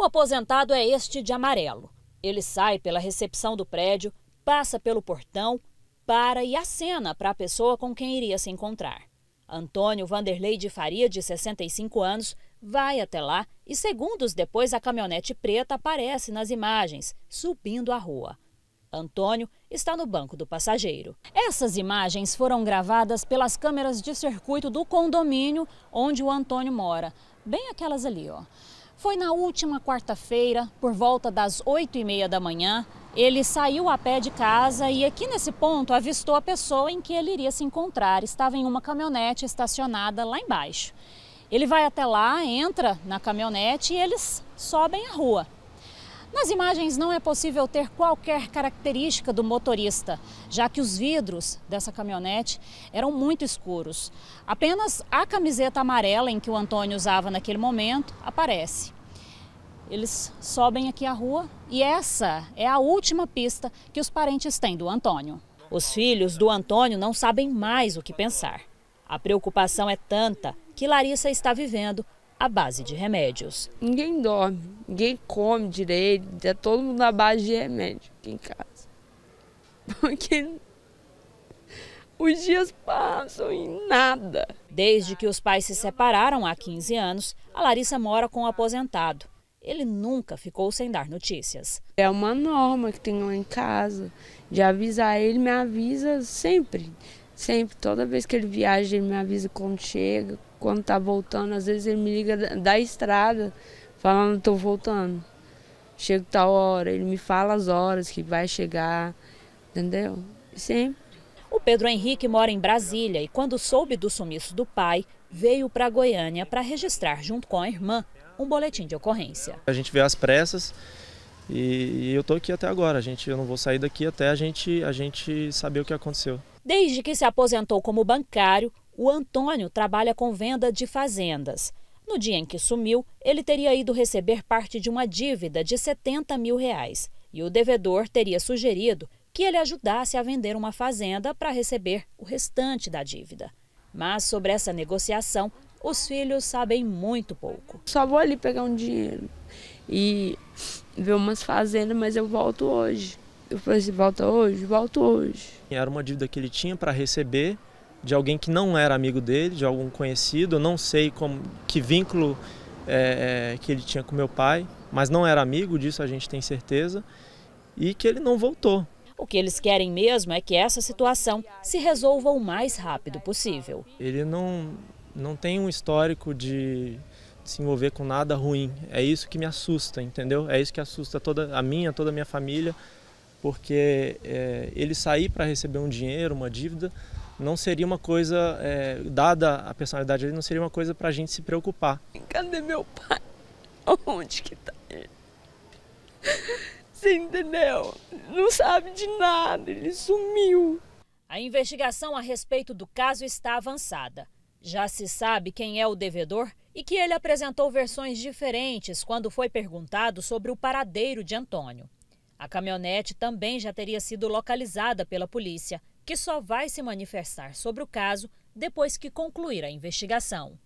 O aposentado é este de amarelo. Ele sai pela recepção do prédio, passa pelo portão, para e acena para a pessoa com quem iria se encontrar. Antônio Vanderlei de Faria, de 65 anos, vai até lá e segundos depois a caminhonete preta aparece nas imagens, subindo a rua. Antônio está no banco do passageiro. Essas imagens foram gravadas pelas câmeras de circuito do condomínio onde o Antônio mora, bem aquelas ali, ó. Foi na última quarta-feira, por volta das 8 e meia da manhã, ele saiu a pé de casa e aqui nesse ponto avistou a pessoa em que ele iria se encontrar. Estava em uma caminhonete estacionada lá embaixo. Ele vai até lá, entra na caminhonete e eles sobem a rua. Nas imagens não é possível ter qualquer característica do motorista, já que os vidros dessa caminhonete eram muito escuros. Apenas a camiseta amarela em que o Antônio usava naquele momento aparece. Eles sobem aqui a rua e essa é a última pista que os parentes têm do Antônio. Os filhos do Antônio não sabem mais o que pensar. A preocupação é tanta que Larissa está vivendo à base de remédios. Ninguém dorme, ninguém come direito, é todo mundo na base de remédio aqui em casa. Porque os dias passam e nada. Desde que os pais se separaram há 15 anos, a Larissa mora com o aposentado ele nunca ficou sem dar notícias. É uma norma que tem lá em casa, de avisar. Ele me avisa sempre, sempre. Toda vez que ele viaja, ele me avisa quando chega, quando tá voltando. Às vezes ele me liga da, da estrada, falando: estou voltando. Chego tal hora, ele me fala as horas que vai chegar, entendeu? Sempre. O Pedro Henrique mora em Brasília e, quando soube do sumiço do pai, veio para Goiânia para registrar, junto com a irmã, um boletim de ocorrência. A gente vê as pressas e, eu estou aqui até agora. A gente, eu não vou sair daqui até a gente, a gente saber o que aconteceu. Desde que se aposentou como bancário, o Antônio trabalha com venda de fazendas. No dia em que sumiu, ele teria ido receber parte de uma dívida de 70 mil reais e o devedor teria sugerido que ele ajudasse a vender uma fazenda para receber o restante da dívida. Mas sobre essa negociação, os filhos sabem muito pouco. Só vou ali pegar um dinheiro e ver umas fazendas, mas eu volto hoje. Eu falei assim, volta hoje? Volto hoje. Era uma dívida que ele tinha para receber de alguém que não era amigo dele, de algum conhecido, eu não sei como, que vínculo é, é, que ele tinha com meu pai, mas não era amigo, disso a gente tem certeza, e que ele não voltou. O que eles querem mesmo é que essa situação se resolva o mais rápido possível. Ele não, não tem um histórico de se envolver com nada ruim. É isso que me assusta, entendeu? É isso que assusta toda a minha, toda a minha família, porque é, ele sair para receber um dinheiro, uma dívida, não seria uma coisa, é, dada a personalidade dele, não seria uma coisa para a gente se preocupar. Cadê meu pai? Onde que está ele? Você entendeu? Não sabe de nada, ele sumiu. A investigação a respeito do caso está avançada. Já se sabe quem é o devedor e que ele apresentou versões diferentes quando foi perguntado sobre o paradeiro de Antônio. A caminhonete também já teria sido localizada pela polícia, que só vai se manifestar sobre o caso depois que concluir a investigação.